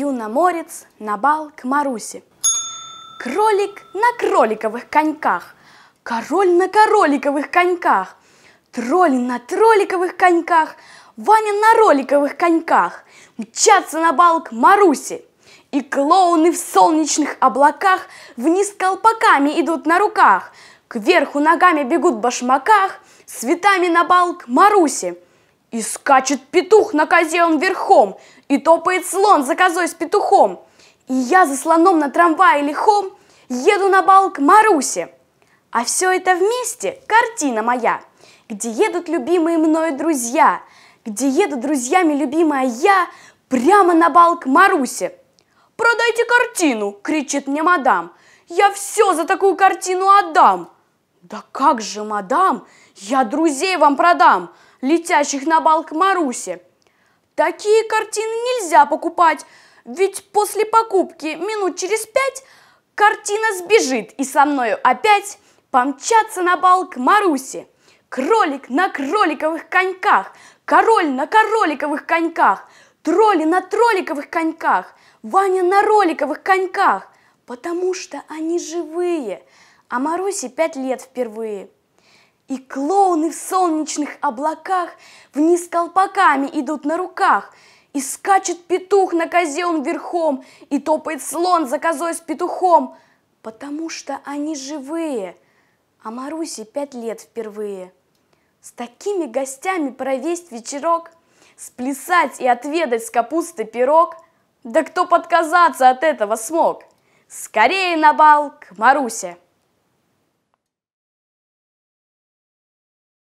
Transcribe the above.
юноморец на бал к Марусе. Кролик на кроликовых коньках, король на короликовых коньках, тролль на троликовых коньках, Ваня на роликовых коньках, мчатся на бал к Марусе. И клоуны в солнечных облаках вниз колпаками идут на руках, кверху ногами бегут в башмаках, с цветами на бал к Марусе – и скачет петух на козе он верхом, И топает слон за козой с петухом. И я за слоном на трамвае лихом Еду на бал к Марусе. А все это вместе картина моя, Где едут любимые мною друзья, Где еду друзьями любимая я Прямо на бал к Марусе. «Продайте картину!» — кричит мне мадам. «Я все за такую картину отдам!» «Да как же, мадам, я друзей вам продам, летящих на бал к Марусе! Такие картины нельзя покупать, ведь после покупки минут через пять картина сбежит и со мною опять помчаться на бал к Марусе. Кролик на кроликовых коньках, король на короликовых коньках, тролли на тролликовых коньках, Ваня на роликовых коньках, потому что они живые – а Марусе пять лет впервые. И клоуны в солнечных облаках Вниз колпаками идут на руках, И скачет петух на козе он верхом, И топает слон за козой с петухом, Потому что они живые, а Марусе пять лет впервые. С такими гостями провесть вечерок, Сплясать и отведать с капусты пирог, Да кто подказаться от этого смог? Скорее на бал к Марусе!